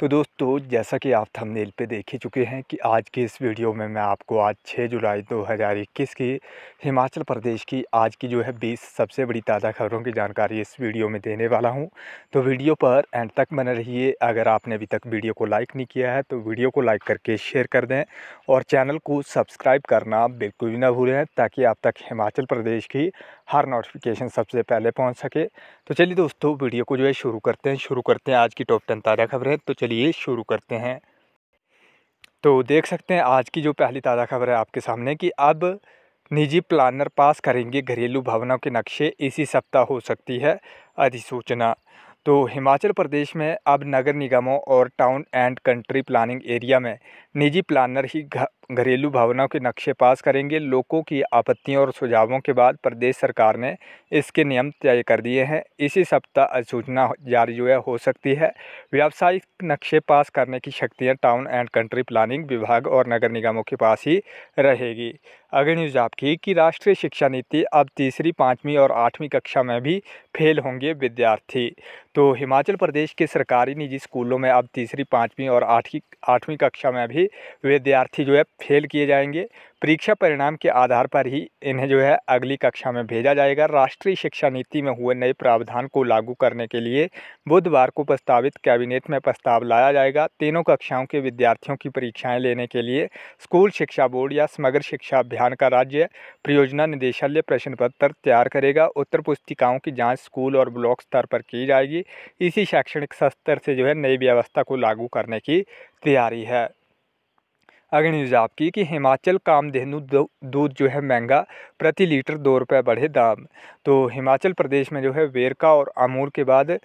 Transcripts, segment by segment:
तो दोस्तों जैसा कि आप थंबनेल पे देख ही चुके हैं कि आज की इस वीडियो में मैं आपको आज 6 जुलाई 2021 की हिमाचल प्रदेश की आज की जो है 20 सबसे बड़ी ताज़ा खबरों की जानकारी इस वीडियो में देने वाला हूं तो वीडियो पर एंड तक बने रहिए अगर आपने अभी तक वीडियो को लाइक नहीं किया है तो वीडियो को लाइक करके शेयर कर दें और चैनल को सब्सक्राइब करना बिल्कुल भी ना भूलें ताकि आप तक हिमाचल प्रदेश की हर नोटिफिकेशन सबसे पहले पहुँच सके तो चलिए दोस्तों वीडियो को जो है शुरू करते हैं शुरू करते हैं आज की टॉप टेन ताज़ा खबरें तो चलिए शुरू करते हैं तो देख सकते हैं आज की जो पहली ताज़ा खबर है आपके सामने कि अब निजी प्लानर पास करेंगे घरेलू भवनों के नक्शे इसी सप्ताह हो सकती है अधिसूचना तो हिमाचल प्रदेश में अब नगर निगमों और town and country planning area में निजी प्लानर ही घरेलू भावनाओं के नक्शे पास करेंगे लोगों की आपत्तियों और सुझावों के बाद प्रदेश सरकार ने इसके नियम तय कर दिए हैं इसी सप्ताह अधिसूचना जारी हुआ हो सकती है व्यावसायिक नक्शे पास करने की शक्तियां टाउन एंड कंट्री प्लानिंग विभाग और नगर निगमों के पास ही रहेगी अगर न्यूज़ आपकी कि राष्ट्रीय शिक्षा नीति अब तीसरी पाँचवीं और आठवीं कक्षा में भी फेल होंगे विद्यार्थी तो हिमाचल प्रदेश के सरकारी निजी स्कूलों में अब तीसरी पाँचवीं और आठवीं आठवीं कक्षा में भी विद्यार्थी जो है फेल किए जाएंगे परीक्षा परिणाम के आधार पर ही इन्हें जो है अगली कक्षा में भेजा जाएगा राष्ट्रीय शिक्षा नीति में हुए नए प्रावधान को लागू करने के लिए बुधवार को प्रस्तावित कैबिनेट में प्रस्ताव लाया जाएगा तीनों कक्षाओं के विद्यार्थियों की परीक्षाएं लेने के लिए स्कूल शिक्षा बोर्ड या समग्र शिक्षा अभियान का राज्य परियोजना निदेशालय प्रश्न पत्र तैयार करेगा उत्तर पुस्तिकाओं की जाँच स्कूल और ब्लॉक स्तर पर की जाएगी इसी शैक्षणिक स्तर से जो है नई व्यवस्था को लागू करने की तैयारी है अग्नि न्यूज़ आपकी कि हिमाचल कामधेनु दूध जो है महंगा प्रति लीटर दो रुपये बढ़े दाम तो हिमाचल प्रदेश में जो है वेरका और अमूल के बाद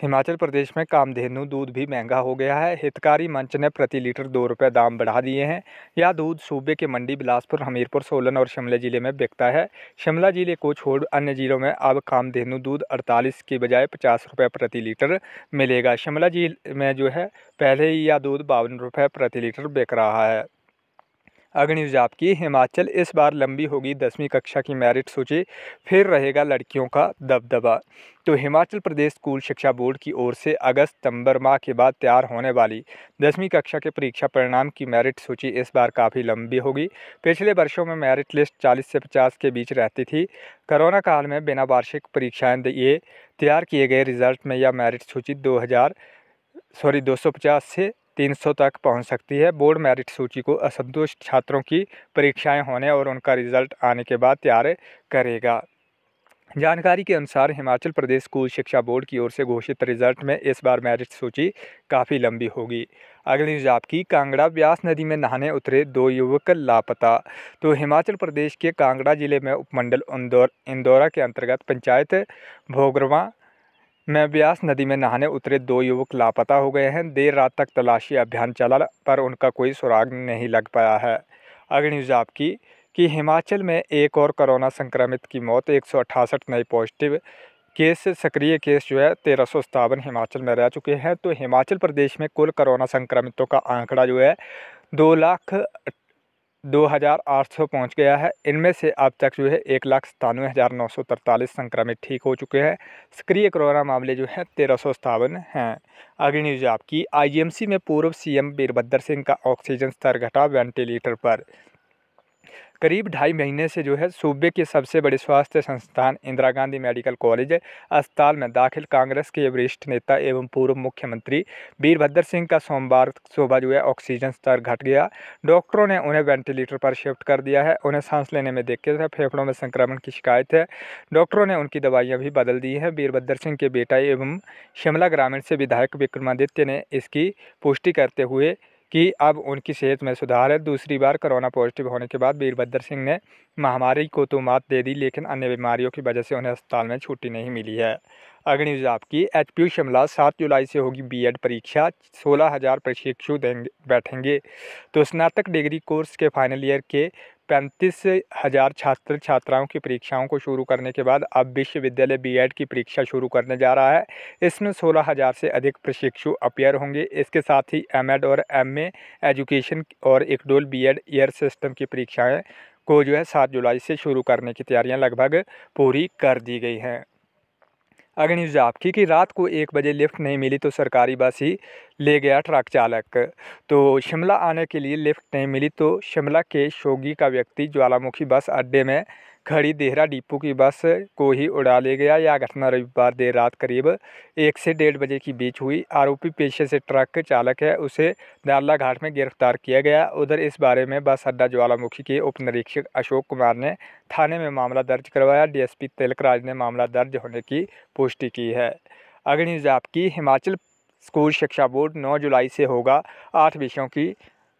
हिमाचल प्रदेश में कामधेनु दूध भी महंगा हो गया है हितकारी मंच ने प्रति लीटर दो रुपये दाम बढ़ा दिए हैं यह दूध सूबे के मंडी बिलासपुर हमीरपुर सोलन और शिमला ज़िले में बिकता है शिमला ज़िले को छोड़ अन्य ज़िलों में अब कामधेनु दूध 48 के बजाय पचास रुपये प्रति लीटर मिलेगा शिमला जिले में जो है पहले ही यह दूध बावन रुपये प्रति लीटर बिक रहा है अग्निज आपकी हिमाचल इस बार लंबी होगी दसवीं कक्षा की मैरिट सूची फिर रहेगा लड़कियों का दबदबा तो हिमाचल प्रदेश स्कूल शिक्षा बोर्ड की ओर से अगस्त सितंबर माह के बाद तैयार होने वाली दसवीं कक्षा के परीक्षा परिणाम की मेरिट सूची इस बार काफ़ी लंबी होगी पिछले वर्षों में मेरिट लिस्ट 40 से 50 के बीच रहती थी कोरोना काल में बिना वार्षिक परीक्षाएं दिए तैयार किए गए रिजल्ट में यह मेरिट सूची 2000 सॉरी 250 से तीन सौ तक पहुंच सकती है बोर्ड मेरिट सूची को असंतुष्ट छात्रों की परीक्षाएं होने और उनका रिजल्ट आने के बाद तैयार करेगा जानकारी के अनुसार हिमाचल प्रदेश स्कूल शिक्षा बोर्ड की ओर से घोषित रिजल्ट में इस बार मेरिट सूची काफ़ी लंबी होगी अगली न्यूज आपकी कांगड़ा ब्यास नदी में नहाने उतरे दो युवक लापता तो हिमाचल प्रदेश के कांगड़ा जिले में उपमंडल इंदौर इंदौरा के अंतर्गत पंचायत भोगरवा मैं ब्यास नदी में नहाने उतरे दो युवक लापता हो गए हैं देर रात तक तलाशी अभियान चला पर उनका कोई सुराग नहीं लग पाया है अग्नि न्यूज आपकी कि हिमाचल में एक और कोरोना संक्रमित की मौत एक नए पॉजिटिव केस सक्रिय केस जो है तेरह सौ सतावन हिमाचल में रह चुके हैं तो हिमाचल प्रदेश में कुल कोरोना संक्रमितों का आंकड़ा जो है दो लाख दो हज़ार आठ सौ पहुँच गया है इनमें से अब तक जो है एक लाख सतानवे हज़ार नौ सौ तरतालीस संक्रमित ठीक हो चुके हैं सक्रिय कोरोना मामले जो हैं तेरह सौ सतावन हैं अगली न्यूज आपकी आईएमसी में पूर्व सीएम वीरभद्र सिंह का ऑक्सीजन स्तर घटा वेंटिलेटर पर करीब ढाई महीने से जो है सूबे के सबसे बड़े स्वास्थ्य संस्थान इंदिरा गांधी मेडिकल कॉलेज अस्पताल में दाखिल कांग्रेस के वरिष्ठ नेता एवं पूर्व मुख्यमंत्री वीरभद्र सिंह का सोमवार सुबह जो है ऑक्सीजन स्तर घट गया डॉक्टरों ने उन्हें वेंटिलेटर पर शिफ्ट कर दिया है उन्हें सांस लेने में दिक्कत है फेफड़ों में संक्रमण की शिकायत है डॉक्टरों ने उनकी दवाइयाँ भी बदल दी हैं वीरभद्र सिंह के बेटा एवं शिमला ग्रामीण से विधायक विक्रमादित्य ने इसकी पुष्टि करते हुए कि अब उनकी सेहत में सुधार है दूसरी बार कोरोना पॉजिटिव होने के बाद वीरभद्र सिंह ने महामारी को तो मात दे दी लेकिन अन्य बीमारियों की वजह से उन्हें अस्पताल में छुट्टी नहीं मिली है अगली न्यूज़ आपकी एच पी शिमला सात जुलाई से होगी बीएड परीक्षा सोलह हज़ार प्रशिक्षु देंगे बैठेंगे तो स्नातक डिग्री कोर्स के फाइनल ईयर के पैंतीस हज़ार छात्र छात्राओं की परीक्षाओं को शुरू करने के बाद अब विश्वविद्यालय बीएड की परीक्षा शुरू करने जा रहा है इसमें सोलह हज़ार से अधिक प्रशिक्षु अपेयर होंगे इसके साथ ही एमएड और एमए एजुकेशन और इकडोल बीएड ईयर सिस्टम की परीक्षाएं को जो है सात जुलाई से शुरू करने की तैयारियां लगभग पूरी कर दी गई हैं अगर न्यूज़ आपकी कि रात को एक बजे लिफ्ट नहीं मिली तो सरकारी बस ही ले गया ट्रक चालक तो शिमला आने के लिए लिफ्ट नहीं मिली तो शिमला के शोगी का व्यक्ति ज्वालामुखी बस अड्डे में खड़ी देहरा डिपो की बस को ही उड़ा ले गया यह घटना रविवार देर रात करीब एक से डेढ़ बजे के बीच हुई आरोपी पेशे से ट्रक चालक है उसे दारला घाट में गिरफ्तार किया गया उधर इस बारे में बस अड्डा ज्वालामुखी के उप निरीक्षक अशोक कुमार ने थाने में मामला दर्ज करवाया डीएसपी राज ने मामला दर्ज होने की पुष्टि की है अग्निजाप की हिमाचल स्कूल शिक्षा बोर्ड 9 जुलाई से होगा आठ विषयों की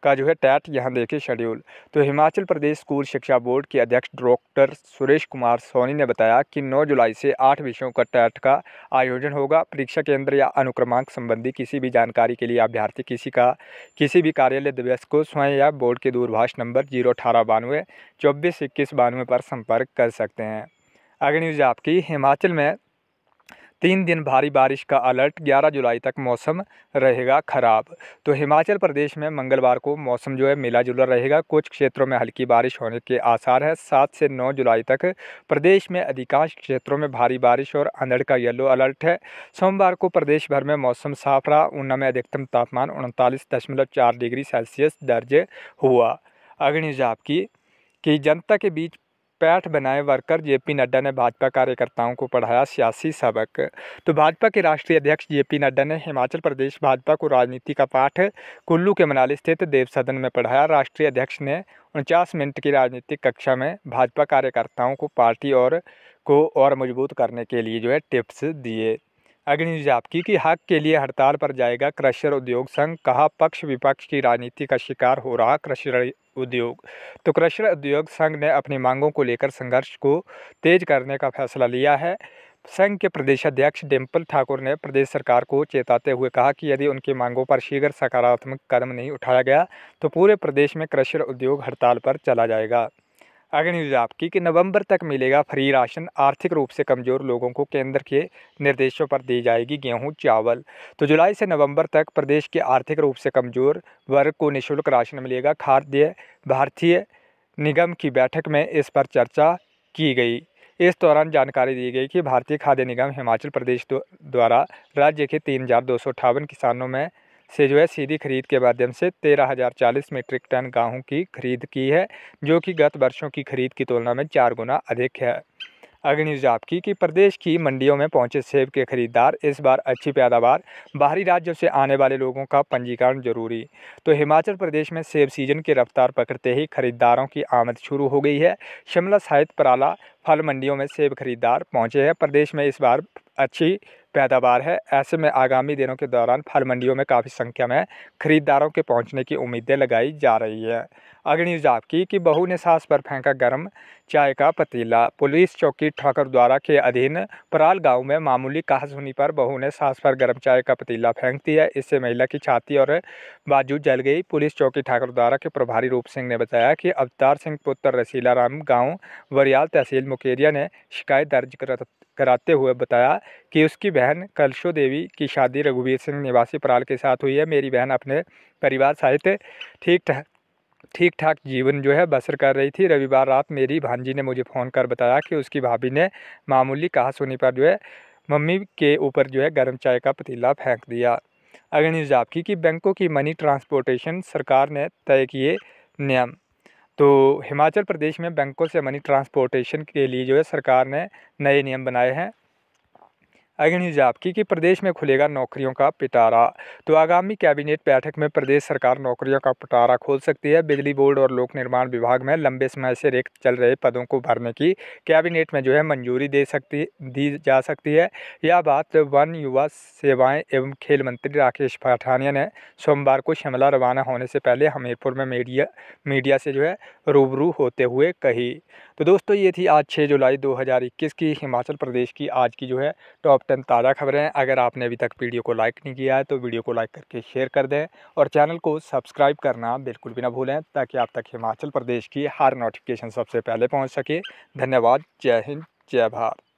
का जो है टैट यहाँ देखे शेड्यूल तो हिमाचल प्रदेश स्कूल शिक्षा बोर्ड के अध्यक्ष डॉक्टर सुरेश कुमार सोनी ने बताया कि 9 जुलाई से 8 विषयों का टैट का आयोजन होगा परीक्षा केंद्र या अनुक्रमांक संबंधी किसी भी जानकारी के लिए अभ्यर्थी किसी का किसी भी कार्यालय दिवस को स्वयं या बोर्ड के दूरभाष नंबर जीरो अठारह बानवे चौबीस इक्कीस बानवे पर संपर्क कर सकते हैं आगे न्यूज़ आपकी हिमाचल में तीन दिन भारी बारिश का अलर्ट 11 जुलाई तक मौसम रहेगा खराब तो हिमाचल प्रदेश में मंगलवार को मौसम जो है मिला जुला रहेगा कुछ क्षेत्रों में हल्की बारिश होने के आसार है सात से नौ जुलाई तक प्रदेश में अधिकांश क्षेत्रों में भारी बारिश और अंधड़ का येलो अलर्ट है सोमवार को प्रदेश भर में मौसम साफ रहा ऊना में अधिकतम तापमान उनतालीस डिग्री सेल्सियस दर्ज हुआ अग्निजाप की कि जनता के बीच पैठ बनाए वर्कर जेपी नड्डा ने भाजपा कार्यकर्ताओं को पढ़ाया सियासी सबक तो भाजपा के राष्ट्रीय अध्यक्ष जेपी नड्डा ने हिमाचल प्रदेश भाजपा को राजनीति का पाठ कुल्लू के मनाली स्थित देव सदन में पढ़ाया राष्ट्रीय अध्यक्ष ने उनचास मिनट की राजनीतिक कक्षा में भाजपा कार्यकर्ताओं को पार्टी और को और मजबूत करने के लिए जो है टिप्स दिए अग्निजापकी की कि हक के लिए हड़ताल पर जाएगा क्रशर उद्योग संघ कहा पक्ष विपक्ष की राजनीति का शिकार हो रहा क्रशर उद्योग तो क्रशर उद्योग संघ ने अपनी मांगों को लेकर संघर्ष को तेज करने का फैसला लिया है संघ के प्रदेश अध्यक्ष डिम्पल ठाकुर ने प्रदेश सरकार को चेताते हुए कहा कि यदि उनकी मांगों पर शीघ्र सकारात्मक कदम नहीं उठाया गया तो पूरे प्रदेश में क्रशर उद्योग हड़ताल पर चला जाएगा आगे न्यूज़ आपकी कि नवंबर तक मिलेगा फ्री राशन आर्थिक रूप से कमज़ोर लोगों को केंद्र के निर्देशों पर दी जाएगी गेहूं चावल तो जुलाई से नवंबर तक प्रदेश के आर्थिक रूप से कमज़ोर वर्ग को निःशुल्क राशन मिलेगा खाद्य भारतीय निगम की बैठक में इस पर चर्चा की गई इस दौरान जानकारी दी गई कि भारतीय खाद्य निगम हिमाचल प्रदेश द्वारा राज्य के तीन किसानों में से जो है सीधी खरीद के माध्यम से तेरह हज़ार चालीस मीट्रिक टन गेहूँ की खरीद की है जो कि गत वर्षों की खरीद की तुलना में चार गुना अधिक है अगली न्यूज़ आपकी कि प्रदेश की मंडियों में पहुंचे सेब के खरीदार इस बार अच्छी पैदावार बाहरी राज्यों से आने वाले लोगों का पंजीकरण जरूरी तो हिमाचल प्रदेश में सेब सीजन की रफ्तार पकड़ते ही खरीदारों की आमद शुरू हो गई है शिमला साहित्य पराला फल मंडियों में सेब खरीदार पहुंचे हैं प्रदेश में इस बार अच्छी पैदावार है ऐसे में आगामी दिनों के दौरान फल मंडियों में काफ़ी संख्या में खरीदारों के पहुंचने की उम्मीदें लगाई जा रही है अग्नि न्यूज आपकी कि बहू ने सास पर फेंका गर्म चाय का पतीला पुलिस चौकी ठाकर द्वारा के अधीन पराल गांव में मामूली कहासुनी पर बहू ने सास पर गर्म चाय का पतीला फेंक दिया इससे महिला की छाती और बाजू जल गई पुलिस चौकी ठाकर द्वारा के प्रभारी रूप सिंह ने बताया कि अवतार सिंह पुत्र रसीला राम गाँव वरियाल तहसील मुकेरिया ने शिकायत दर्ज कराते हुए बताया कि उसकी बहन कलशो देवी की शादी रघुवीर सिंह निवासी पराल के साथ हुई है मेरी बहन अपने परिवार सहित ठीक ठाक ठीक ठाक जीवन जो है बसर कर रही थी रविवार रात मेरी भांजी ने मुझे फ़ोन कर बताया कि उसकी भाभी ने मामूली कहा सुनी पर जो है मम्मी के ऊपर जो है गर्म चाय का पतीला फेंक दिया अगर न्यूज़ आपकी कि बैंकों की मनी ट्रांसपोर्टेशन सरकार ने तय किए नियम तो हिमाचल प्रदेश में बैंकों से मनी ट्रांसपोर्टेशन के लिए जो है सरकार ने नए नियम बनाए हैं अग्नि आपकी कि प्रदेश में खुलेगा नौकरियों का पिटारा तो आगामी कैबिनेट बैठक में प्रदेश सरकार नौकरियों का पिटारा खोल सकती है बिजली बोर्ड और लोक निर्माण विभाग में लंबे समय से रिक्त चल रहे पदों को भरने की कैबिनेट में जो है मंजूरी दे सकती दी जा सकती है यह बात वन युवा सेवाएं एवं खेल मंत्री राकेश पठानिया ने सोमवार को शिमला रवाना होने से पहले हमीरपुर में मीडिया मीडिया से जो है रूबरू होते हुए कही तो दोस्तों ये थी आज छः जुलाई दो की हिमाचल प्रदेश की आज की जो है टॉप टाइम ताज़ा खबरें अगर आपने अभी तक वीडियो को लाइक नहीं किया है तो वीडियो को लाइक करके शेयर कर दें और चैनल को सब्सक्राइब करना बिल्कुल भी ना भूलें ताकि आप तक हिमाचल प्रदेश की हर नोटिफिकेशन सबसे पहले पहुँच सके धन्यवाद जय हिंद जय भारत